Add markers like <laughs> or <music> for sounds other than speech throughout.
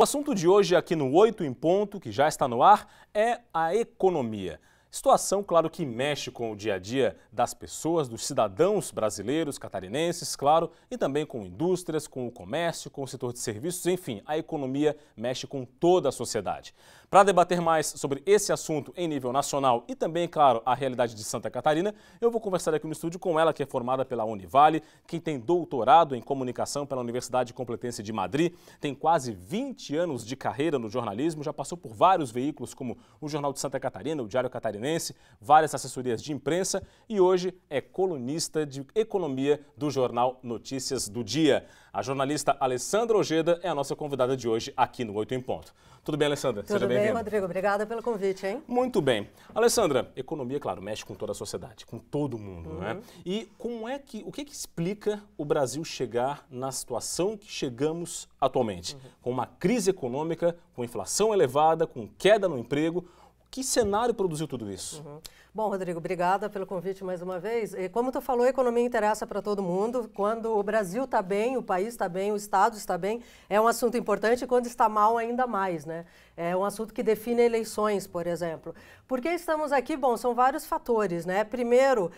O assunto de hoje aqui no Oito em Ponto, que já está no ar, é a economia. Situação, claro, que mexe com o dia a dia das pessoas, dos cidadãos brasileiros, catarinenses, claro, e também com indústrias, com o comércio, com o setor de serviços, enfim, a economia mexe com toda a sociedade. Para debater mais sobre esse assunto em nível nacional e também, claro, a realidade de Santa Catarina, eu vou conversar aqui no estúdio com ela, que é formada pela Univale, que tem doutorado em comunicação pela Universidade Complutense de Madrid, tem quase 20 anos de carreira no jornalismo, já passou por vários veículos como o Jornal de Santa Catarina, o Diário Catarinense, Catarinense, várias assessorias de imprensa e hoje é colunista de economia do jornal Notícias do Dia. A jornalista Alessandra Ojeda é a nossa convidada de hoje aqui no Oito em Ponto. Tudo bem, Alessandra? Tudo Seja bem, bem Rodrigo. Obrigada pelo convite, hein? Muito bem. Alessandra, economia, claro, mexe com toda a sociedade, com todo mundo, né? uhum. né? E como é que, o que, que explica o Brasil chegar na situação que chegamos atualmente? Uhum. Com uma crise econômica, com inflação elevada, com queda no emprego, que cenário produziu tudo isso? Uhum. Bom, Rodrigo, obrigada pelo convite mais uma vez. E como tu falou, a economia interessa para todo mundo. Quando o Brasil está bem, o país está bem, o Estado está bem, é um assunto importante. Quando está mal, ainda mais, né? É um assunto que define eleições, por exemplo. Por que estamos aqui? Bom, são vários fatores, né? Primeiro,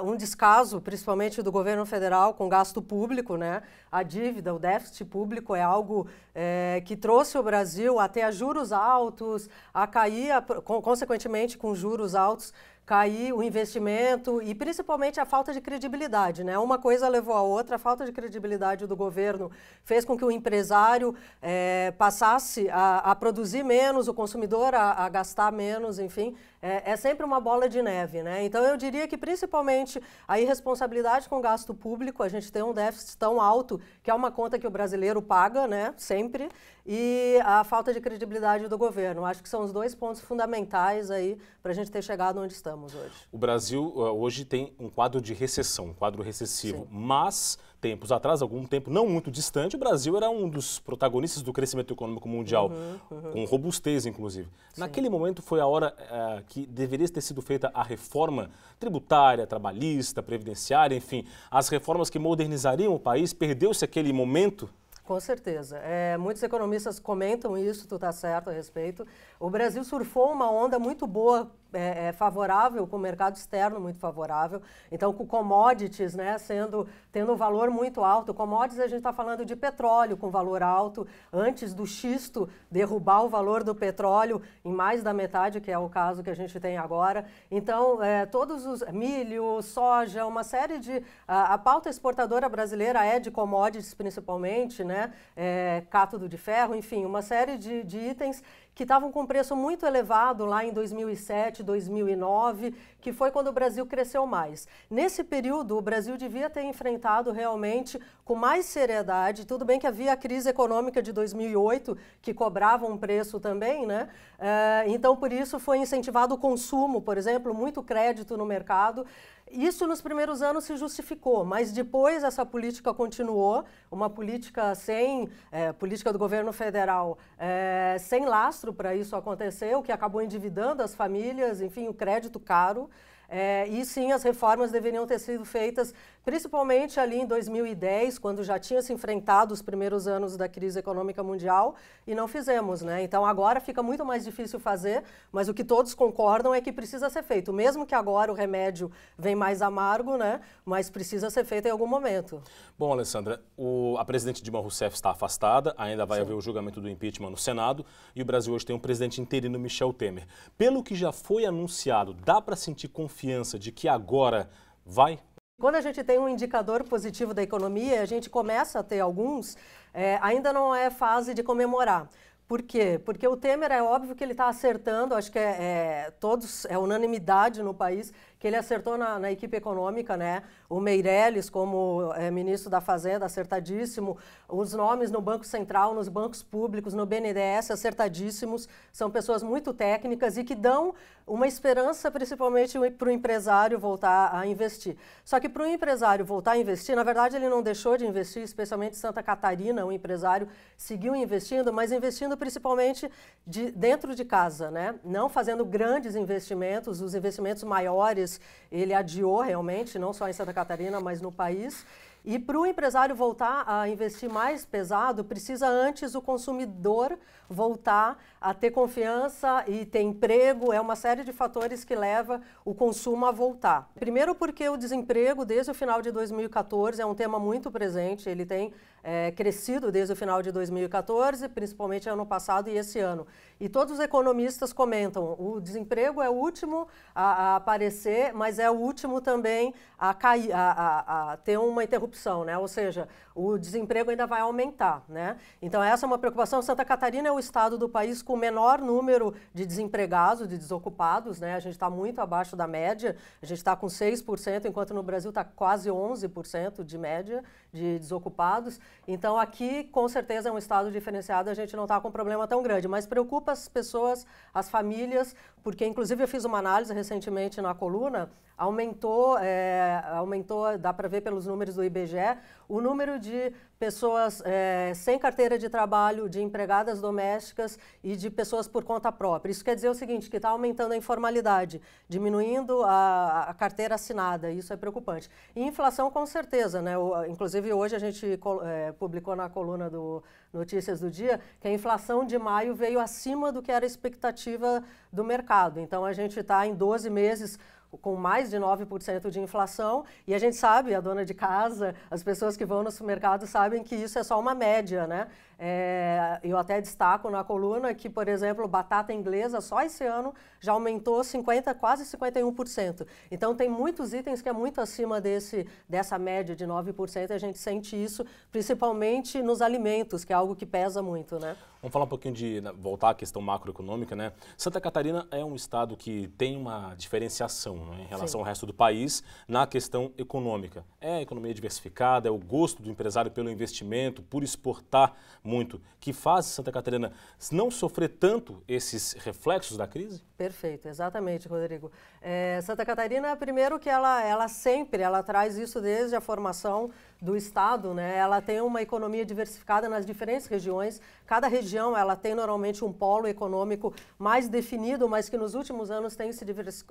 uh, um descaso, principalmente do governo federal, com gasto público, né? A dívida, o déficit público é algo é, que trouxe o Brasil até a juros altos, a cair, a, consequentemente, com juros altos, cair o investimento e principalmente a falta de credibilidade, né? Uma coisa levou a outra, a falta de credibilidade do governo fez com que o empresário é, passasse a, a, produzir menos, o consumidor a, a gastar menos, enfim, é, é, sempre uma bola de neve, né? Então eu diria que principalmente a irresponsabilidade com o gasto público, a gente tem um déficit tão alto que é uma conta que o brasileiro paga, né? Sempre e a falta de credibilidade do governo. Acho que são os dois pontos fundamentais aí para a gente ter chegado onde estamos hoje. O Brasil eh, hoje tem um quadro de recessão, um quadro recessivo, Sim. mas tempos atrás, algum tempo não muito distante, o Brasil era um dos protagonistas do crescimento econômico mundial, uhum, uhum. com robustez inclusive. Sim. Naquele momento foi a hora uh, que deveria ter sido feita a reforma tributária, trabalhista, previdenciária, enfim, as reformas que modernizariam o país. Perdeu-se aquele momento? Com certeza. É, muitos economistas comentam isso, tu está certo a respeito. O Brasil surfou uma onda muito boa é, é, favorável, com o mercado externo muito favorável. Então, com commodities né, sendo, tendo um valor muito alto. Commodities, a gente está falando de petróleo com valor alto. Antes do xisto derrubar o valor do petróleo em mais da metade, que é o caso que a gente tem agora. Então, é, todos os milho, soja, uma série de... A, a, pauta exportadora brasileira é de commodities, principalmente, né? É, cátodo de ferro, enfim, uma série de, de itens que estavam com preço muito elevado lá em 2007, 2009, que foi quando o Brasil cresceu mais. Nesse período, o Brasil devia ter enfrentado realmente com mais seriedade. Tudo bem que havia a crise econômica de 2008, que cobrava um preço também, né? Eh, então, por isso foi incentivado o consumo, por exemplo, muito crédito no mercado. Isso nos primeiros anos se justificou, mas depois essa política continuou, uma política sem é, política do governo federal é, sem lastro para isso acontecer, o que acabou endividando as famílias, enfim, o crédito caro. É, e sim, as reformas deveriam ter sido feitas principalmente ali em 2010, quando já tinha se enfrentado os primeiros anos da crise econômica mundial e não fizemos, né? Então agora fica muito mais difícil fazer, mas o que todos concordam é que precisa ser feito, mesmo que agora o remédio vem mais amargo, né? Mas precisa ser feito em algum momento. Bom, Alessandra, o, a presidente Dilma Rousseff está afastada, ainda vai Sim. haver o julgamento do impeachment no Senado e o Brasil hoje tem um presidente interino, Michel Temer. Pelo que já foi anunciado, dá para sentir confiança de que agora vai quando a gente tem um indicador positivo da economia, a gente começa a ter alguns, é, ainda não é fase de comemorar. Por quê? Porque o Temer é óbvio que ele está acertando, acho que é, é, todos, é unanimidade no país, que ele acertou na, na equipe econômica, né? O Meirelles como é, ministro da Fazenda, acertadíssimo. Os nomes no Banco Central, nos bancos públicos, no BNDES, acertadíssimos. São pessoas muito técnicas e que dão uma esperança, principalmente para o empresário voltar a investir. Só que para o empresário voltar a investir, na verdade ele não deixou de investir, especialmente Santa Catarina, o empresário seguiu investindo, mas investindo principalmente de, dentro de casa, né? Não fazendo grandes investimentos, os investimentos maiores ele adiou realmente, não só em Santa Catarina, mas no país. E para o empresário voltar a investir mais pesado, precisa antes o consumidor voltar a ter confiança e ter emprego. É uma série de fatores que leva o consumo a voltar. Primeiro, porque o desemprego, desde o final de 2014, é um tema muito presente. Ele tem é, crescido desde o final de 2014, principalmente ano passado e esse ano. E todos os economistas comentam: o desemprego é o último a, a aparecer, mas é o último também a, cair, a, a, a ter uma interrupção né? ou seja, o desemprego ainda vai aumentar. Né? Então, essa é uma preocupação. Santa Catarina é o estado do país com o menor número de desempregados, de desocupados. Né? A gente está muito abaixo da média, a gente está com 6%, enquanto no Brasil está quase 11% de média de desocupados. Então, aqui, com certeza, é um estado diferenciado, a gente não está com um problema tão grande, mas preocupa as pessoas, as famílias, porque, inclusive, eu fiz uma análise recentemente na coluna, aumentou, é, aumentou dá para ver pelos números do IBGE, IBGE, o número de pessoas é, sem carteira de trabalho, de empregadas domésticas e de pessoas por conta própria. Isso quer dizer o seguinte, que está aumentando a informalidade, diminuindo a, a, carteira assinada, isso é preocupante. E inflação com certeza, né? O, inclusive hoje a gente é, publicou na coluna do Notícias do Dia que a inflação de maio veio acima do que era a expectativa do mercado. Então a gente está em 12 meses com mais de 9% de inflação, e a gente sabe, a dona de casa, as pessoas que vão no supermercado sabem que isso é só uma média, né? É, eu até destaco na coluna que, por exemplo, batata inglesa só esse ano já aumentou 50, quase 51%. Então tem muitos itens que é muito acima desse, dessa média de 9%, a gente sente isso principalmente nos alimentos, que é algo que pesa muito, né? Vamos falar um pouquinho de né, voltar à questão macroeconômica, né? Santa Catarina é um estado que tem uma diferenciação né, em relação Sim. ao resto do país na questão econômica. É a economia diversificada, é o gosto do empresário pelo investimento, por exportar muito, que faz Santa Catarina não sofrer tanto esses reflexos da crise? Perfeito, exatamente, Rodrigo. É, Santa Catarina, primeiro que ela, ela sempre, ela traz isso desde a formação do Estado, né? Ela tem uma economia diversificada nas diferentes regiões, Cada região ela tem normalmente um polo econômico mais definido, mas que nos últimos anos tem se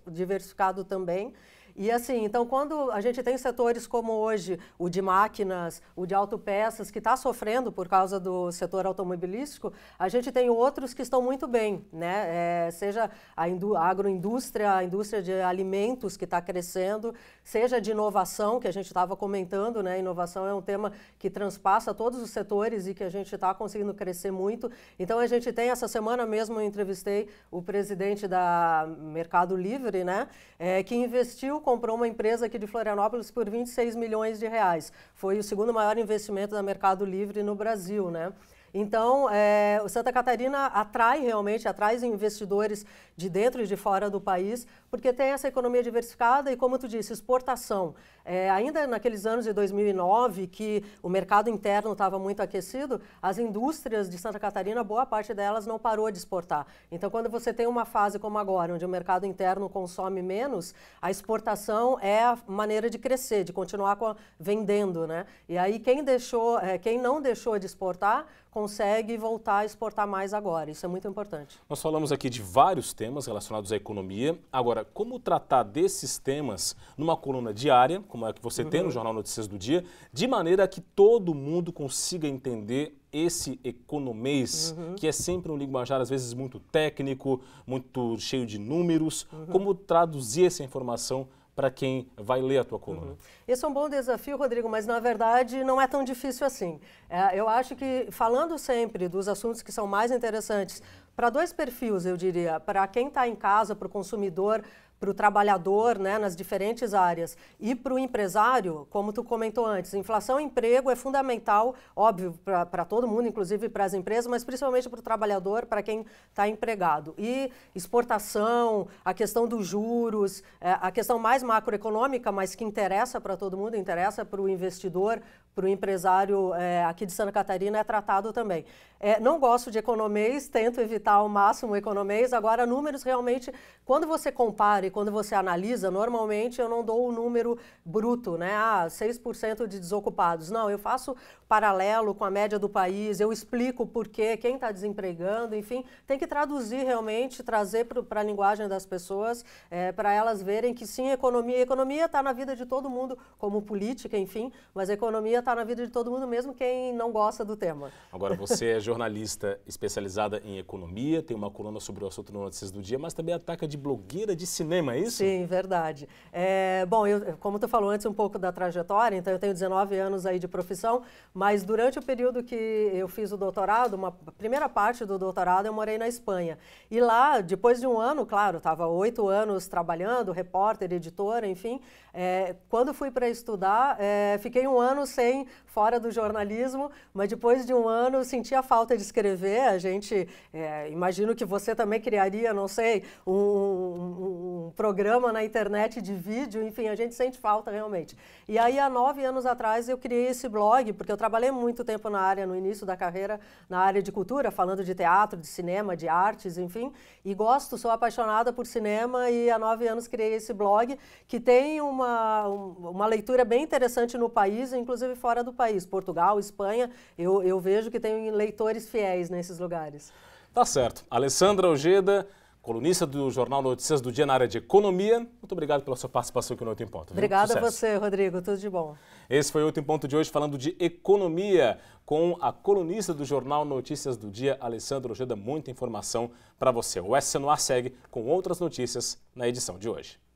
diversificado também. E assim, então quando a gente tem setores como hoje o de máquinas, o de autopeças, que está sofrendo por causa do setor automobilístico, a gente tem outros que estão muito bem, né? É, seja a, agroindústria, a indústria de alimentos que está crescendo, seja de inovação, que a gente estava comentando, né? Inovação é um tema que transpassa todos os setores e que a gente está conseguindo crescer muito. Então a gente tem, essa semana mesmo eu entrevistei o presidente da Mercado Livre, né? É, que investiu comprou uma empresa aqui de Florianópolis por 26 milhões de reais. Foi o segundo maior investimento da Mercado Livre no Brasil, né? Então, é, Santa Catarina atrai realmente, atrai investidores de dentro e de fora do país, porque tem essa economia diversificada e, como tu disse, exportação. É, ainda naqueles anos de 2009, que o mercado interno estava muito aquecido, as indústrias de Santa Catarina, boa parte delas não parou de exportar. Então, quando você tem uma fase como agora, onde o mercado interno consome menos, a exportação é a maneira de crescer, de continuar a, vendendo, né? E aí quem deixou, é, quem não deixou de exportar consegue voltar a exportar mais agora. Isso é muito importante. Nós falamos aqui de vários temas relacionados à economia. Agora, como tratar desses temas numa coluna diária? como é que você uhum. tem no uhum. Jornal Notícias do Dia, de maneira que todo mundo consiga entender esse economês, uhum. que é sempre um linguajar às vezes muito técnico, muito cheio de números, uhum. como traduzir essa informação para quem vai ler a tua coluna. Uhum. Esse é um bom desafio, Rodrigo, mas na verdade não é tão difícil assim. É, eu acho que falando sempre dos assuntos que são mais interessantes para dois perfis, eu diria, para quem está em casa, para o consumidor para o trabalhador né, nas diferentes áreas e para o empresário, como tu comentou antes, inflação e emprego é fundamental, óbvio, para todo mundo, inclusive para as empresas, mas principalmente para o trabalhador, para quem está empregado. E exportação, a questão dos juros, é, a questão mais macroeconômica, mas que interessa para todo mundo, interessa para o investidor, para o empresário é, aqui de Santa Catarina, é tratado também. É, não gosto de economês, tento evitar ao máximo economês, agora números realmente, quando você compara e quando você analisa, normalmente eu não dou o um número bruto, né? Ah, 6% de desocupados. Não, eu faço paralelo com a média do país, eu explico por quê, quem está desempregando, enfim, tem que traduzir realmente, trazer para a linguagem das pessoas, é, para elas verem que sim, economia, economia está na vida de todo mundo, como política, enfim, mas economia está na vida de todo mundo, mesmo quem não gosta do tema. Agora, <laughs> você é jornalista especializada em economia, tem uma coluna sobre o assunto no Notícias do Dia, mas também ataca de blogueira de cinema cinema, é isso? Sim, verdade. É, bom, eu, como tu falou antes um pouco da trajetória, então eu tenho 19 anos aí de profissão, mas durante o período que eu fiz o doutorado, uma primeira parte do doutorado, eu morei na Espanha. E lá, depois de um ano, claro, estava oito anos trabalhando, repórter, editora, enfim, é, quando fui para estudar, é, fiquei um ano sem, fora do jornalismo, mas depois de um ano senti a falta de escrever. A gente, é, imagino que você também criaria, não sei, um, um, um um programa na internet de vídeo, enfim, a gente sente falta realmente. E aí, há nove anos atrás, eu criei esse blog, porque eu trabalhei muito tempo na área, no início da carreira, na área de cultura, falando de teatro, de cinema, de artes, enfim, e gosto, sou apaixonada por cinema e há nove anos criei esse blog, que tem uma, uma leitura bem interessante no país, inclusive fora do país, Portugal, Espanha, eu, eu vejo que tem leitores fiéis nesses lugares. Tá certo. Alessandra Ojeda colunista do Jornal Notícias do Dia na área de Economia. Muito obrigado pela sua participação aqui no Oito em Ponto. Viu? Obrigada Sucesso. a você, Rodrigo. Tudo de bom. Esse foi o Oito em Ponto de hoje, falando de economia, com a colunista do Jornal Notícias do Dia, Alessandro Ojeda. Muita informação para você. O SC Noir segue com outras notícias na edição de hoje.